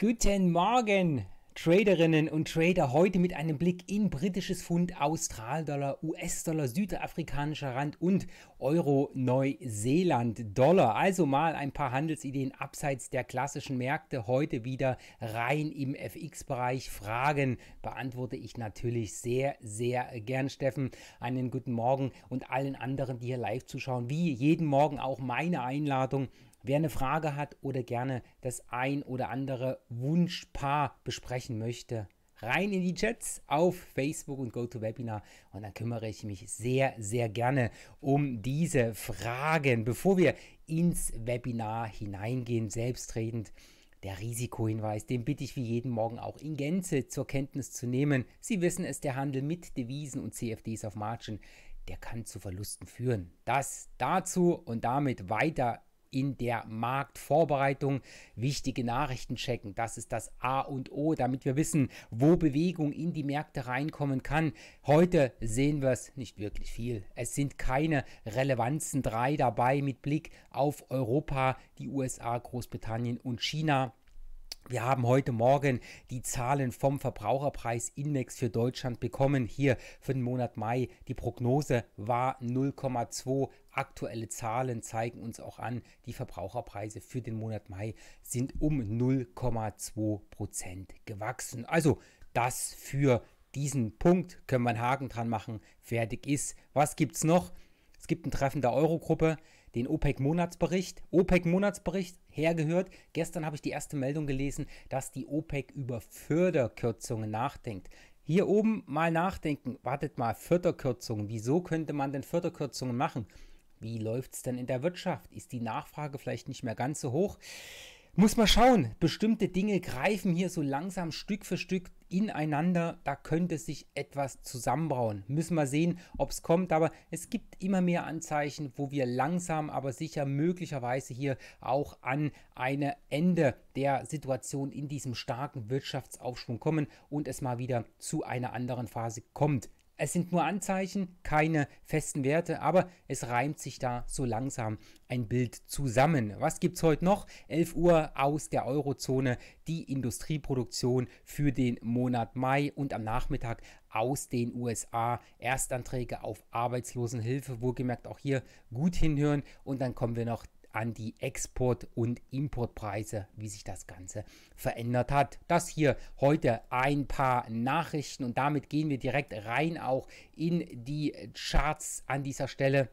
Guten Morgen, Traderinnen und Trader. Heute mit einem Blick in britisches Pfund, Australdollar, US-Dollar, südafrikanischer Rand und Euro-Neuseeland-Dollar. Also mal ein paar Handelsideen abseits der klassischen Märkte. Heute wieder rein im FX-Bereich. Fragen beantworte ich natürlich sehr, sehr gern, Steffen. Einen guten Morgen und allen anderen, die hier live zuschauen. Wie jeden Morgen auch meine Einladung Wer eine Frage hat oder gerne das ein oder andere Wunschpaar besprechen möchte, rein in die Chats auf Facebook und GoToWebinar und dann kümmere ich mich sehr, sehr gerne um diese Fragen. Bevor wir ins Webinar hineingehen, selbstredend, der Risikohinweis, den bitte ich wie jeden Morgen auch in Gänze zur Kenntnis zu nehmen. Sie wissen es, der Handel mit Devisen und CFDs auf Margin, der kann zu Verlusten führen. Das dazu und damit weiter in der Marktvorbereitung wichtige Nachrichten checken. Das ist das A und O, damit wir wissen, wo Bewegung in die Märkte reinkommen kann. Heute sehen wir es nicht wirklich viel. Es sind keine Relevanzen drei dabei mit Blick auf Europa, die USA, Großbritannien und China. Wir haben heute Morgen die Zahlen vom Verbraucherpreisindex für Deutschland bekommen. Hier für den Monat Mai. Die Prognose war 0,2. Aktuelle Zahlen zeigen uns auch an, die Verbraucherpreise für den Monat Mai sind um 0,2 Prozent gewachsen. Also das für diesen Punkt können wir einen Haken dran machen. Fertig ist. Was gibt es noch? Es gibt ein Treffen der Eurogruppe den OPEC-Monatsbericht. OPEC-Monatsbericht hergehört. Gestern habe ich die erste Meldung gelesen, dass die OPEC über Förderkürzungen nachdenkt. Hier oben mal nachdenken. Wartet mal, Förderkürzungen. Wieso könnte man denn Förderkürzungen machen? Wie läuft es denn in der Wirtschaft? Ist die Nachfrage vielleicht nicht mehr ganz so hoch? muss man schauen. Bestimmte Dinge greifen hier so langsam Stück für Stück ineinander. Da könnte sich etwas zusammenbrauen. Müssen wir sehen, ob es kommt. Aber es gibt immer mehr Anzeichen, wo wir langsam, aber sicher möglicherweise hier auch an eine Ende der Situation in diesem starken Wirtschaftsaufschwung kommen und es mal wieder zu einer anderen Phase kommt. Es sind nur Anzeichen, keine festen Werte, aber es reimt sich da so langsam ein Bild zusammen. Was gibt's heute noch? 11 Uhr aus der Eurozone die Industrieproduktion für den Monat Mai und am Nachmittag aus den USA Erstanträge auf Arbeitslosenhilfe, wohlgemerkt auch hier gut hinhören und dann kommen wir noch an die Export- und Importpreise, wie sich das Ganze verändert hat. Das hier heute ein paar Nachrichten und damit gehen wir direkt rein auch in die Charts an dieser Stelle.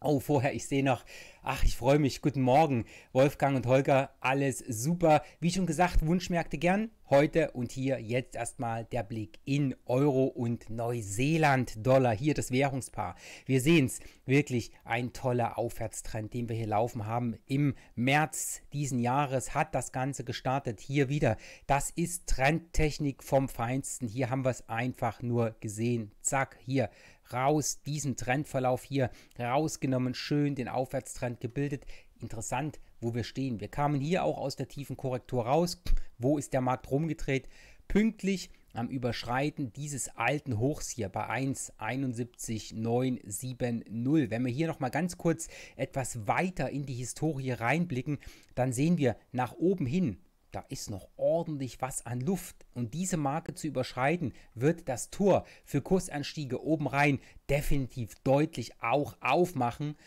Oh, vorher, ich sehe noch, ach, ich freue mich, guten Morgen, Wolfgang und Holger, alles super. Wie schon gesagt, Wunschmärkte gern. Heute und hier jetzt erstmal der Blick in Euro und Neuseeland-Dollar, hier das Währungspaar. Wir sehen es, wirklich ein toller Aufwärtstrend, den wir hier laufen haben. Im März diesen Jahres hat das Ganze gestartet, hier wieder. Das ist Trendtechnik vom Feinsten, hier haben wir es einfach nur gesehen. Zack, hier, raus, diesen Trendverlauf hier rausgenommen, schön den Aufwärtstrend gebildet. Interessant, wo wir stehen. Wir kamen hier auch aus der tiefen Korrektur raus. Wo ist der Markt rumgedreht? Pünktlich am Überschreiten dieses alten Hochs hier bei 1,71970. Wenn wir hier nochmal ganz kurz etwas weiter in die Historie reinblicken, dann sehen wir nach oben hin da ist noch ordentlich was an Luft. Und diese Marke zu überschreiten, wird das Tor für Kursanstiege oben rein definitiv deutlich auch aufmachen.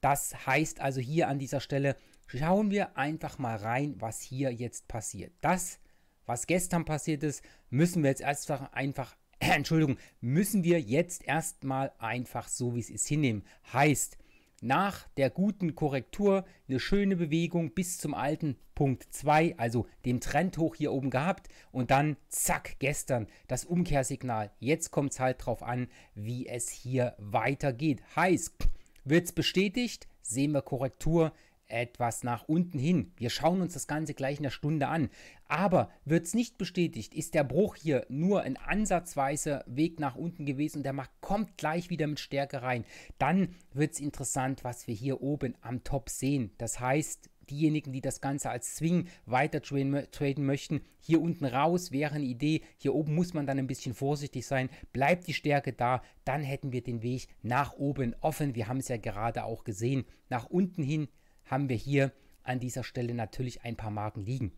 Das heißt also hier an dieser Stelle, schauen wir einfach mal rein, was hier jetzt passiert. Das, was gestern passiert ist, müssen wir jetzt einfach, einfach Entschuldigung, müssen wir jetzt erstmal einfach so, wie es ist, hinnehmen. Heißt, nach der guten Korrektur eine schöne Bewegung bis zum alten Punkt 2, also dem Trend hoch hier oben gehabt und dann zack, gestern das Umkehrsignal. Jetzt kommt es halt drauf an, wie es hier weitergeht. Heißt, wird es bestätigt, sehen wir Korrektur etwas nach unten hin. Wir schauen uns das Ganze gleich in der Stunde an. Aber wird es nicht bestätigt, ist der Bruch hier nur ein ansatzweise Weg nach unten gewesen und der Markt kommt gleich wieder mit Stärke rein. Dann wird es interessant, was wir hier oben am Top sehen. Das heißt, diejenigen, die das Ganze als Swing weiter traden, möchten. Hier unten raus wäre eine Idee. Hier oben muss man dann ein bisschen vorsichtig sein. Bleibt die Stärke da, dann hätten wir den Weg nach oben offen. Wir haben es ja gerade auch gesehen. Nach unten hin haben wir hier an dieser Stelle natürlich ein paar Marken liegen.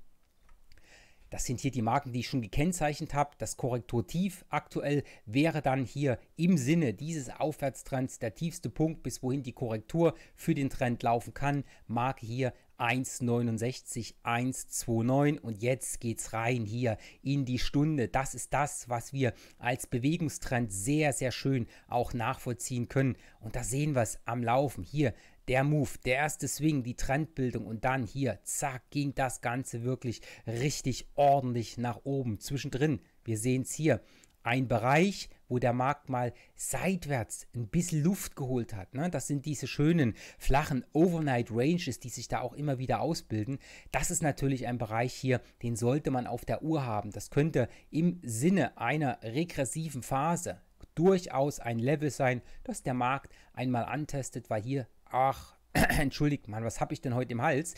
Das sind hier die Marken, die ich schon gekennzeichnet habe. Das Korrekturtief aktuell wäre dann hier im Sinne dieses Aufwärtstrends der tiefste Punkt, bis wohin die Korrektur für den Trend laufen kann. Marke hier 1,69, 1,29 und jetzt geht's rein hier in die Stunde. Das ist das, was wir als Bewegungstrend sehr, sehr schön auch nachvollziehen können. Und da sehen wir es am Laufen. Hier der Move, der erste Swing, die Trendbildung und dann hier, zack, ging das Ganze wirklich richtig ordentlich nach oben. Zwischendrin, wir sehen es hier, ein Bereich, wo der Markt mal seitwärts ein bisschen Luft geholt hat. Ne? Das sind diese schönen flachen Overnight Ranges, die sich da auch immer wieder ausbilden. Das ist natürlich ein Bereich hier, den sollte man auf der Uhr haben. Das könnte im Sinne einer regressiven Phase durchaus ein Level sein, das der Markt einmal antestet, weil hier ach, entschuldigt, Mann, was habe ich denn heute im Hals?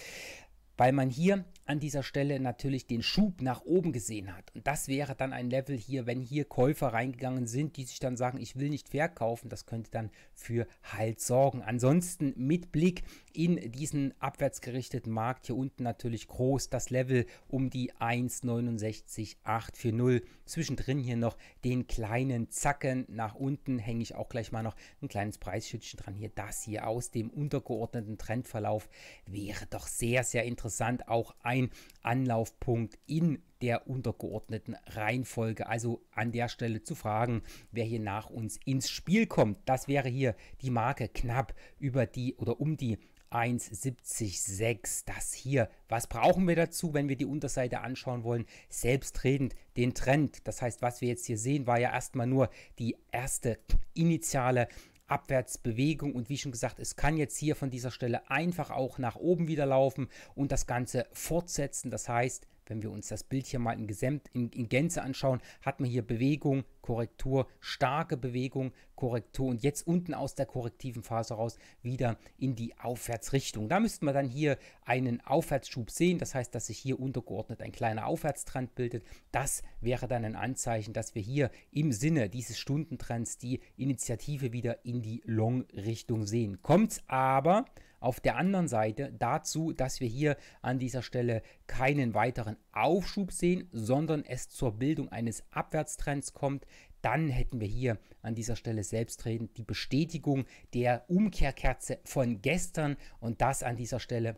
weil man hier an dieser Stelle natürlich den Schub nach oben gesehen hat. Und das wäre dann ein Level hier, wenn hier Käufer reingegangen sind, die sich dann sagen, ich will nicht verkaufen, das könnte dann für Halt sorgen. Ansonsten mit Blick in diesen abwärtsgerichteten Markt hier unten natürlich groß das Level um die 1,69840. Zwischendrin hier noch den kleinen Zacken nach unten hänge ich auch gleich mal noch ein kleines Preisschützchen dran. Hier das hier aus dem untergeordneten Trendverlauf wäre doch sehr, sehr interessant interessant, auch ein Anlaufpunkt in der untergeordneten Reihenfolge. Also an der Stelle zu fragen, wer hier nach uns ins Spiel kommt. Das wäre hier die Marke knapp über die oder um die 1,706. Das hier. Was brauchen wir dazu, wenn wir die Unterseite anschauen wollen? Selbstredend den Trend. Das heißt, was wir jetzt hier sehen, war ja erstmal nur die erste initiale Abwärtsbewegung und wie schon gesagt, es kann jetzt hier von dieser Stelle einfach auch nach oben wieder laufen und das Ganze fortsetzen. Das heißt, wenn wir uns das Bild hier mal in, Gesamt, in, in Gänze anschauen, hat man hier Bewegung, Korrektur, starke Bewegung, Korrektur und jetzt unten aus der korrektiven Phase raus wieder in die Aufwärtsrichtung. Da müssten wir dann hier einen Aufwärtsschub sehen, das heißt, dass sich hier untergeordnet ein kleiner Aufwärtstrend bildet. Das wäre dann ein Anzeichen, dass wir hier im Sinne dieses Stundentrends die Initiative wieder in die Long-Richtung sehen. Kommt's aber auf der anderen Seite dazu, dass wir hier an dieser Stelle keinen weiteren Aufschub sehen, sondern es zur Bildung eines Abwärtstrends kommt, dann hätten wir hier an dieser Stelle selbstredend die Bestätigung der Umkehrkerze von gestern und das an dieser Stelle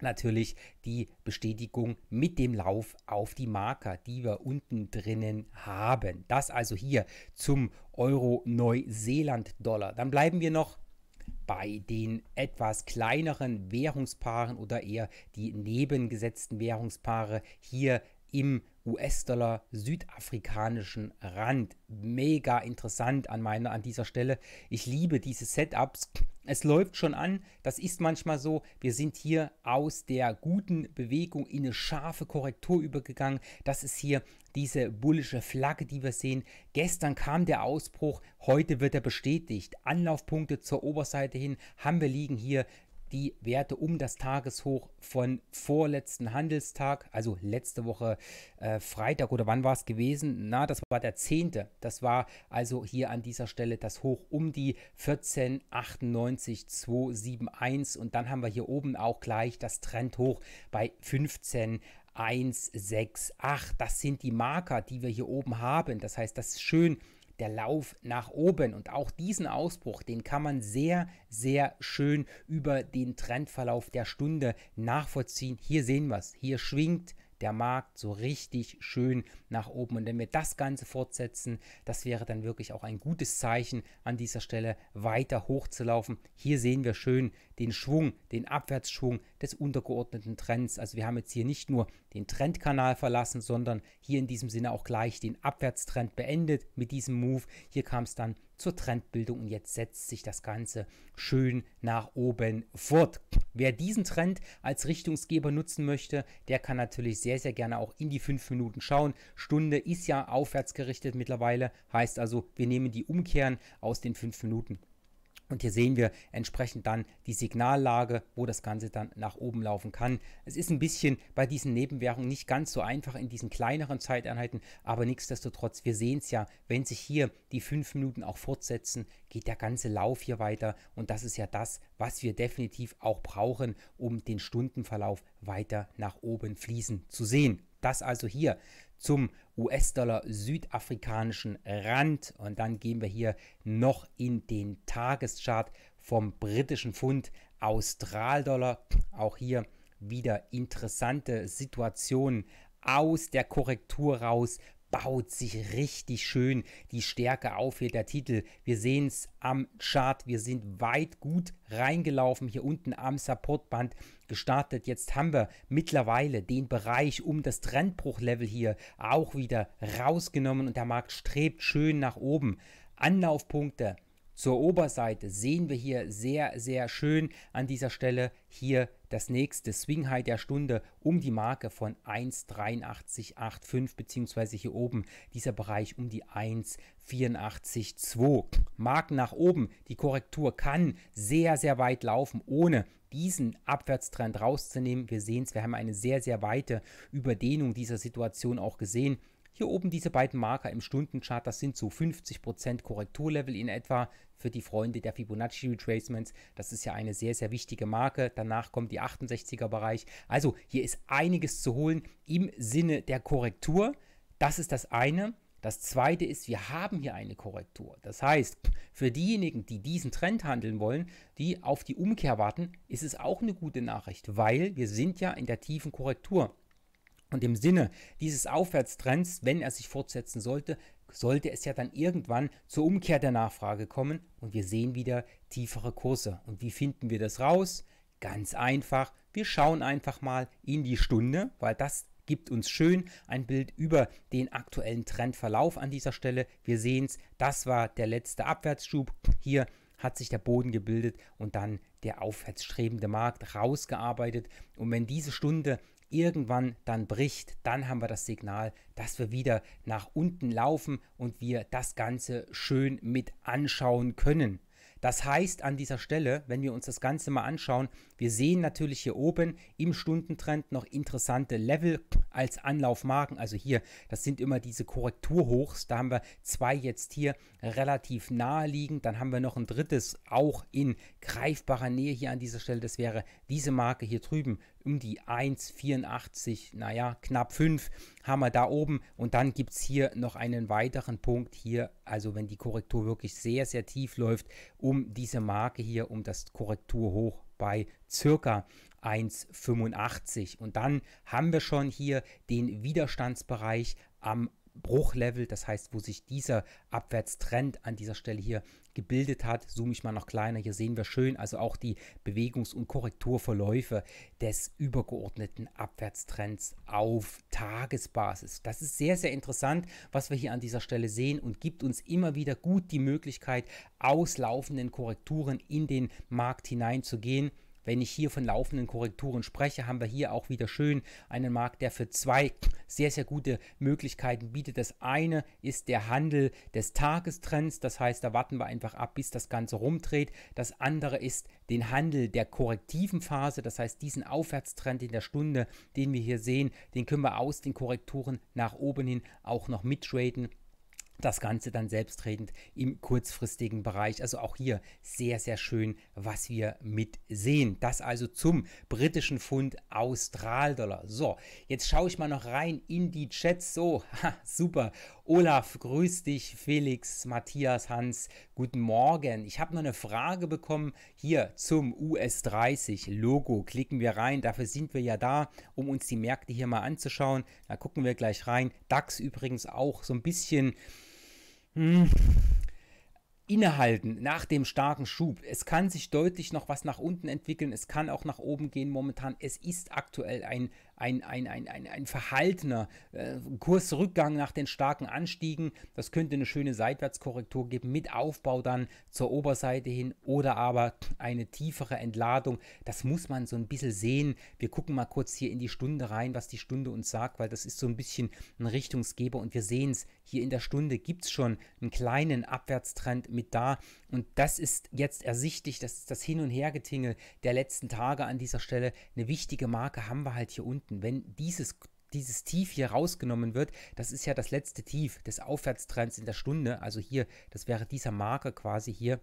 natürlich die Bestätigung mit dem Lauf auf die Marker, die wir unten drinnen haben. Das also hier zum Euro Neuseeland Dollar. Dann bleiben wir noch bei den etwas kleineren Währungspaaren oder eher die nebengesetzten Währungspaare hier im US-Dollar südafrikanischen Rand. Mega interessant an meiner an dieser Stelle. Ich liebe diese Setups. Es läuft schon an, das ist manchmal so. Wir sind hier aus der guten Bewegung in eine scharfe Korrektur übergegangen. Das ist hier diese bullische Flagge, die wir sehen. Gestern kam der Ausbruch, heute wird er bestätigt. Anlaufpunkte zur Oberseite hin haben wir liegen hier die Werte um das Tageshoch von vorletzten Handelstag, also letzte Woche äh, Freitag oder wann war es gewesen? Na, das war der 10. Das war also hier an dieser Stelle das Hoch um die 14,98,271 und dann haben wir hier oben auch gleich das Trendhoch bei 15,98. 1, 6, 8. Das sind die Marker, die wir hier oben haben. Das heißt, das ist schön der Lauf nach oben. Und auch diesen Ausbruch, den kann man sehr, sehr schön über den Trendverlauf der Stunde nachvollziehen. Hier sehen wir es. Hier schwingt der Markt so richtig schön nach oben. Und wenn wir das Ganze fortsetzen, das wäre dann wirklich auch ein gutes Zeichen, an dieser Stelle weiter hochzulaufen. Hier sehen wir schön den Schwung, den Abwärtsschwung des untergeordneten Trends. Also wir haben jetzt hier nicht nur den Trendkanal verlassen, sondern hier in diesem Sinne auch gleich den Abwärtstrend beendet mit diesem Move. Hier kam es dann zur Trendbildung und jetzt setzt sich das Ganze schön nach oben fort. Wer diesen Trend als Richtungsgeber nutzen möchte, der kann natürlich sehr, sehr gerne auch in die 5 Minuten schauen. Stunde ist ja aufwärts gerichtet mittlerweile, heißt also, wir nehmen die Umkehren aus den 5 Minuten. Und hier sehen wir entsprechend dann die Signallage, wo das Ganze dann nach oben laufen kann. Es ist ein bisschen bei diesen Nebenwährungen nicht ganz so einfach in diesen kleineren Zeiteinheiten, aber nichtsdestotrotz, wir sehen es ja, wenn sich hier die fünf Minuten auch fortsetzen, geht der ganze Lauf hier weiter und das ist ja das, was wir definitiv auch brauchen, um den Stundenverlauf weiter nach oben fließen zu sehen. Das also hier zum US-Dollar südafrikanischen Rand. Und dann gehen wir hier noch in den Tageschart vom britischen Pfund Austral-Dollar. Auch hier wieder interessante Situationen aus der Korrektur raus baut sich richtig schön die Stärke auf hier der Titel. Wir sehen es am Chart, wir sind weit gut reingelaufen hier unten am Supportband gestartet. Jetzt haben wir mittlerweile den Bereich um das Trendbruchlevel hier auch wieder rausgenommen und der Markt strebt schön nach oben. Anlaufpunkte zur Oberseite sehen wir hier sehr, sehr schön an dieser Stelle hier das nächste Swing High der Stunde um die Marke von 1,8385 bzw. hier oben dieser Bereich um die 1,842. Marken nach oben. Die Korrektur kann sehr, sehr weit laufen, ohne diesen Abwärtstrend rauszunehmen. Wir sehen es, wir haben eine sehr, sehr weite Überdehnung dieser Situation auch gesehen. Hier oben diese beiden Marker im Stundenchart, das sind so 50% Korrekturlevel in etwa für die Freunde der Fibonacci Retracements. Das ist ja eine sehr, sehr wichtige Marke. Danach kommt die 68er Bereich. Also hier ist einiges zu holen im Sinne der Korrektur. Das ist das eine. Das zweite ist, wir haben hier eine Korrektur. Das heißt, für diejenigen, die diesen Trend handeln wollen, die auf die Umkehr warten, ist es auch eine gute Nachricht, weil wir sind ja in der tiefen Korrektur. Und im Sinne dieses Aufwärtstrends, wenn er sich fortsetzen sollte, sollte es ja dann irgendwann zur Umkehr der Nachfrage kommen und wir sehen wieder tiefere Kurse. Und wie finden wir das raus? Ganz einfach. Wir schauen einfach mal in die Stunde, weil das gibt uns schön ein Bild über den aktuellen Trendverlauf an dieser Stelle. Wir sehen es, das war der letzte Abwärtsschub. Hier hat sich der Boden gebildet und dann der aufwärtsstrebende Markt rausgearbeitet. Und wenn diese Stunde irgendwann dann bricht, dann haben wir das Signal, dass wir wieder nach unten laufen und wir das Ganze schön mit anschauen können. Das heißt an dieser Stelle, wenn wir uns das Ganze mal anschauen, wir sehen natürlich hier oben im Stundentrend noch interessante Level als Anlaufmarken. Also hier, das sind immer diese Korrekturhochs. Da haben wir zwei jetzt hier relativ naheliegend. Dann haben wir noch ein drittes auch in greifbarer Nähe hier an dieser Stelle. Das wäre diese Marke hier drüben, um die 1,84, naja, knapp 5 haben wir da oben. Und dann gibt es hier noch einen weiteren Punkt hier, also wenn die Korrektur wirklich sehr, sehr tief läuft, um diese Marke hier, um das Korrekturhoch bei circa 1,85. Und dann haben wir schon hier den Widerstandsbereich am Bruchlevel, das heißt, wo sich dieser Abwärtstrend an dieser Stelle hier gebildet hat. Zoome ich mal noch kleiner. Hier sehen wir schön also auch die Bewegungs- und Korrekturverläufe des übergeordneten Abwärtstrends auf Tagesbasis. Das ist sehr, sehr interessant, was wir hier an dieser Stelle sehen und gibt uns immer wieder gut die Möglichkeit, aus laufenden Korrekturen in den Markt hineinzugehen. Wenn ich hier von laufenden Korrekturen spreche, haben wir hier auch wieder schön einen Markt, der für zwei sehr, sehr gute Möglichkeiten bietet. Das eine ist der Handel des Tagestrends, das heißt, da warten wir einfach ab, bis das Ganze rumdreht. Das andere ist den Handel der korrektiven Phase, das heißt, diesen Aufwärtstrend in der Stunde, den wir hier sehen, den können wir aus den Korrekturen nach oben hin auch noch mittraden das Ganze dann selbstredend im kurzfristigen Bereich. Also auch hier sehr, sehr schön, was wir mit sehen. Das also zum britischen Pfund Australdollar. So, jetzt schaue ich mal noch rein in die Chats. So, ha, super. Olaf, grüß dich. Felix, Matthias, Hans, guten Morgen. Ich habe noch eine Frage bekommen hier zum US30-Logo. Klicken wir rein. Dafür sind wir ja da, um uns die Märkte hier mal anzuschauen. Da gucken wir gleich rein. DAX übrigens auch so ein bisschen mh, hm. innehalten nach dem starken Schub. Es kann sich deutlich noch was nach unten entwickeln, es kann auch nach oben gehen momentan. Es ist aktuell ein, ein, ein, ein, ein, verhaltener äh, Kursrückgang nach den starken Anstiegen. Das könnte eine schöne Seitwärtskorrektur geben mit Aufbau dann zur Oberseite hin oder aber eine tiefere Entladung. Das muss man so ein bisschen sehen. Wir gucken mal kurz hier in die Stunde rein, was die Stunde uns sagt, weil das ist so ein bisschen ein Richtungsgeber und wir sehen es. Hier in der Stunde gibt es schon einen kleinen Abwärtstrend mit da und das ist jetzt ersichtlich, dass das Hin- und Hergetingel der letzten Tage an dieser Stelle eine wichtige Marke haben wir halt hier unten unten, wenn dieses dieses Tief hier rausgenommen wird, das ist ja das letzte Tief des Aufwärtstrends in der Stunde. Also hier, das wäre dieser Marker quasi hier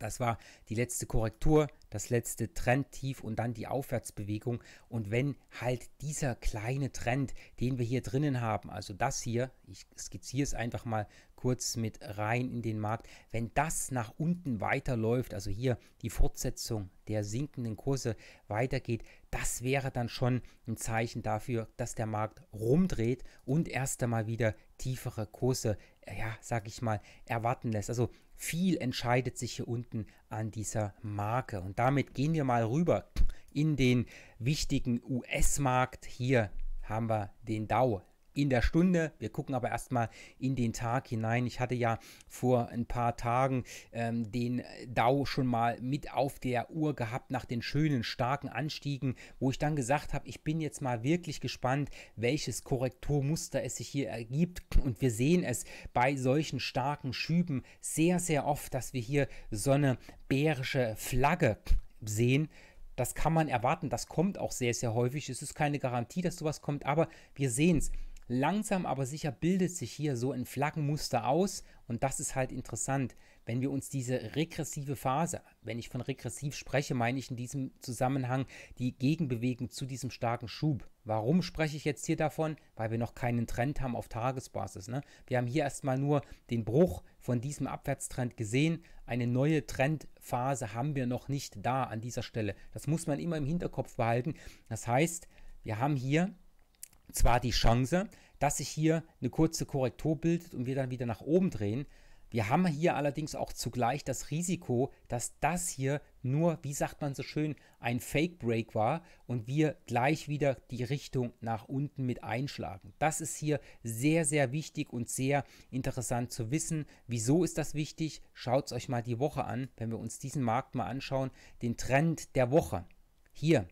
das war die letzte Korrektur, das letzte Trendtief und dann die Aufwärtsbewegung. Und wenn halt dieser kleine Trend, den wir hier drinnen haben, also das hier, ich skizziere es einfach mal kurz mit rein in den Markt, wenn das nach unten weiterläuft, also hier die Fortsetzung der sinkenden Kurse weitergeht, das wäre dann schon ein Zeichen dafür, dass der Markt rumdreht und erst einmal wieder tiefere Kurse, ja, sag ich mal, erwarten lässt. Also viel entscheidet sich hier unten an dieser Marke. Und damit gehen wir mal rüber in den wichtigen US-Markt. Hier haben wir den Dow in der Stunde. Wir gucken aber erstmal in den Tag hinein. Ich hatte ja vor ein paar Tagen ähm, den DAO schon mal mit auf der Uhr gehabt nach den schönen, starken Anstiegen, wo ich dann gesagt habe, ich bin jetzt mal wirklich gespannt, welches Korrekturmuster es sich hier ergibt. Und wir sehen es bei solchen starken Schüben sehr, sehr oft, dass wir hier so eine bärische Flagge sehen. Das kann man erwarten, das kommt auch sehr, sehr häufig. Es ist keine Garantie, dass sowas kommt, aber wir sehen es. Langsam aber sicher bildet sich hier so ein Flaggenmuster aus und das ist halt interessant, wenn wir uns diese regressive Phase, wenn ich von regressiv spreche, meine ich in diesem Zusammenhang die Gegenbewegung zu diesem starken Schub. Warum spreche ich jetzt hier davon? Weil wir noch keinen Trend haben auf Tagesbasis. Ne? Wir haben hier erstmal nur den Bruch von diesem Abwärtstrend gesehen. Eine neue Trendphase haben wir noch nicht da an dieser Stelle. Das muss man immer im Hinterkopf behalten. Das heißt, wir haben hier zwar die Chance, dass sich hier eine kurze Korrektur bildet und wir dann wieder nach oben drehen. Wir haben hier allerdings auch zugleich das Risiko, dass das hier nur, wie sagt man so schön, ein Fake Break war und wir gleich wieder die Richtung nach unten mit einschlagen. Das ist hier sehr, sehr wichtig und sehr interessant zu wissen. Wieso ist das wichtig? Schaut es euch mal die Woche an, wenn wir uns diesen Markt mal anschauen, den Trend der Woche. Hier,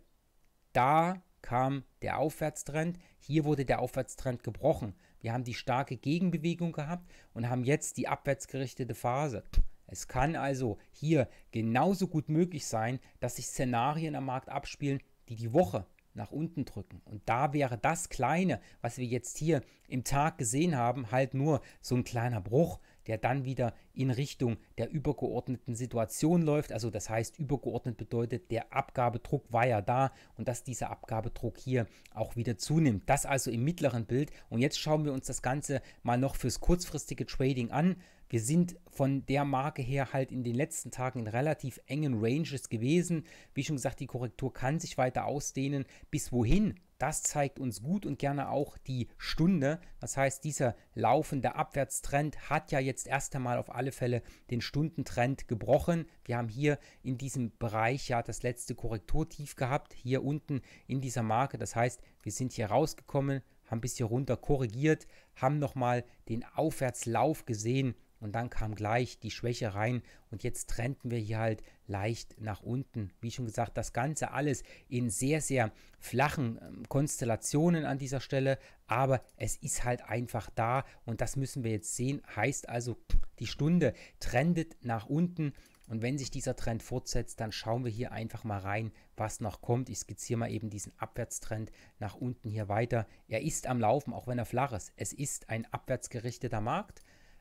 da kam der Aufwärtstrend. Hier wurde der Aufwärtstrend gebrochen. Wir haben die starke Gegenbewegung gehabt und haben jetzt die abwärtsgerichtete Phase. Es kann also hier genauso gut möglich sein, dass sich Szenarien am Markt abspielen, die die Woche nach unten drücken. Und da wäre das Kleine, was wir jetzt hier im Tag gesehen haben, halt nur so ein kleiner Bruch der dann wieder in Richtung der übergeordneten Situation läuft. Also das heißt, übergeordnet bedeutet, der Abgabedruck war ja da und dass dieser Abgabedruck hier auch wieder zunimmt. Das also im mittleren Bild. Und jetzt schauen wir uns das Ganze mal noch fürs kurzfristige Trading an. Wir sind von der Marke her halt in den letzten Tagen in relativ engen Ranges gewesen. Wie schon gesagt, die Korrektur kann sich weiter ausdehnen. Bis wohin das zeigt uns gut und gerne auch die Stunde. Das heißt, dieser laufende Abwärtstrend hat ja jetzt erst einmal auf alle Fälle den Stundentrend gebrochen. Wir haben hier in diesem Bereich ja das letzte Korrekturtief gehabt, hier unten in dieser Marke. Das heißt, wir sind hier rausgekommen, haben ein bisschen runter korrigiert, haben nochmal den Aufwärtslauf gesehen und dann kam gleich die Schwäche rein und jetzt trennten wir hier halt leicht nach unten. Wie schon gesagt, das Ganze alles in sehr, sehr flachen ähm, Konstellationen an dieser Stelle, aber es ist halt einfach da und das müssen wir jetzt sehen. Heißt also, die Stunde trendet nach unten und wenn sich dieser Trend fortsetzt, dann schauen wir hier einfach mal rein, was noch kommt. Ich skizziere mal eben diesen Abwärtstrend nach unten hier weiter. Er ist am Laufen, auch wenn er flach ist. Es ist ein abwärtsgerichteter Markt.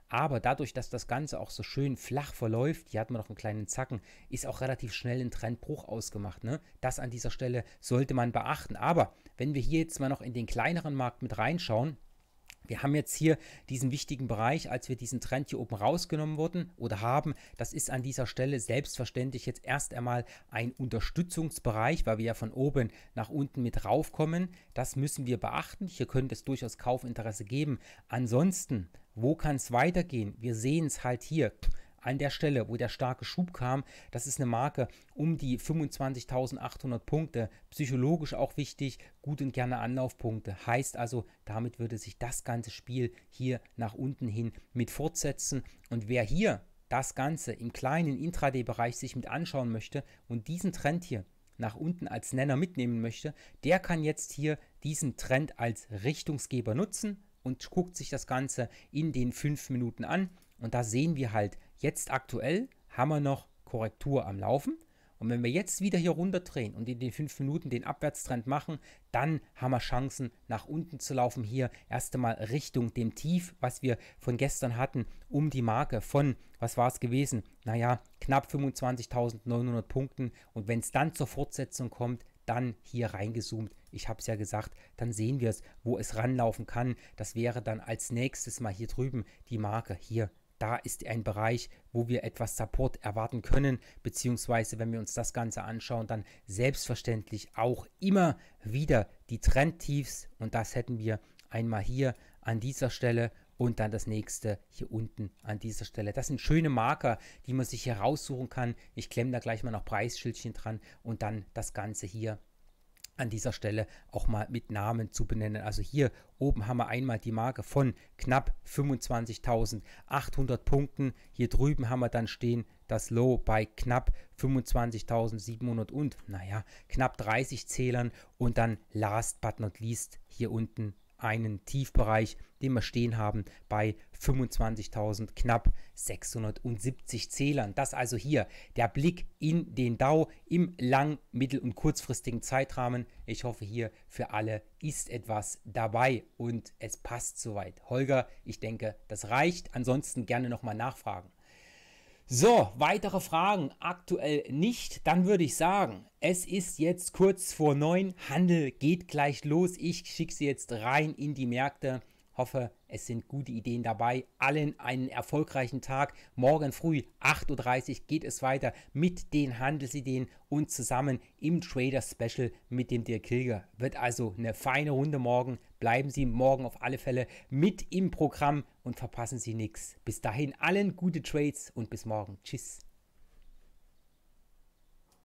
Aber dadurch, dass das Ganze auch so schön flach verläuft, hier hat man noch einen kleinen Zacken, ist auch relativ schnell ein Trendbruch ausgemacht. Ne? Das an dieser Stelle sollte man beachten. Aber wenn wir hier jetzt mal noch in den kleineren Markt mit reinschauen, wir haben jetzt hier diesen wichtigen Bereich, als wir diesen Trend hier oben rausgenommen wurden oder haben. Das ist an dieser Stelle selbstverständlich jetzt erst einmal ein Unterstützungsbereich, weil wir ja von oben nach unten mit raufkommen. Das müssen wir beachten. Hier könnte es durchaus Kaufinteresse geben. Ansonsten, wo kann es weitergehen? Wir sehen es halt hier an der Stelle, wo der starke Schub kam, das ist eine Marke um die 25.800 Punkte. Psychologisch auch wichtig, gut und gerne Anlaufpunkte. Heißt also, damit würde sich das ganze Spiel hier nach unten hin mit fortsetzen. Und wer hier das Ganze im kleinen Intraday-Bereich sich mit anschauen möchte und diesen Trend hier nach unten als Nenner mitnehmen möchte, der kann jetzt hier diesen Trend als Richtungsgeber nutzen und guckt sich das Ganze in den fünf Minuten an. Und da sehen wir halt, Jetzt aktuell haben wir noch Korrektur am Laufen. Und wenn wir jetzt wieder hier runterdrehen und in den fünf Minuten den Abwärtstrend machen, dann haben wir Chancen, nach unten zu laufen. Hier erst einmal Richtung dem Tief, was wir von gestern hatten, um die Marke von, was war es gewesen? Naja, knapp 25.900 Punkten. Und wenn es dann zur Fortsetzung kommt, dann hier reingezoomt. Ich habe es ja gesagt, dann sehen wir es, wo es ranlaufen kann. Das wäre dann als nächstes mal hier drüben die Marke hier da ist ein Bereich, wo wir etwas Support erwarten können, beziehungsweise wenn wir uns das Ganze anschauen, dann selbstverständlich auch immer wieder die Trendtiefs und das hätten wir einmal hier an dieser Stelle und dann das nächste hier unten an dieser Stelle. Das sind schöne Marker, die man sich hier raussuchen kann. Ich klemme da gleich mal noch Preisschildchen dran und dann das Ganze hier an dieser Stelle auch mal mit Namen zu benennen. Also hier oben haben wir einmal die Marke von knapp 25.800 Punkten. Hier drüben haben wir dann stehen das Low bei knapp 25.700 und naja, knapp 30 Zählern. Und dann last but not least hier unten einen Tiefbereich, den wir stehen haben bei 25.000 knapp 670 Zählern. Das also hier der Blick in den DAO im lang-, mittel- und kurzfristigen Zeitrahmen. Ich hoffe, hier für alle ist etwas dabei und es passt soweit. Holger, ich denke, das reicht. Ansonsten gerne nochmal nachfragen. So, weitere Fragen aktuell nicht. Dann würde ich sagen, es ist jetzt kurz vor neun. Handel geht gleich los. Ich schicke sie jetzt rein in die Märkte. Hoffe, es sind gute Ideen dabei. Allen einen erfolgreichen Tag. Morgen früh 8.30 Uhr geht es weiter mit den Handelsideen und zusammen im Trader Special mit dem Dirk Hilger. Wird also eine feine Runde morgen. Bleiben Sie morgen auf alle Fälle mit im Programm und verpassen Sie nichts. Bis dahin allen gute Trades und bis morgen. Tschüss.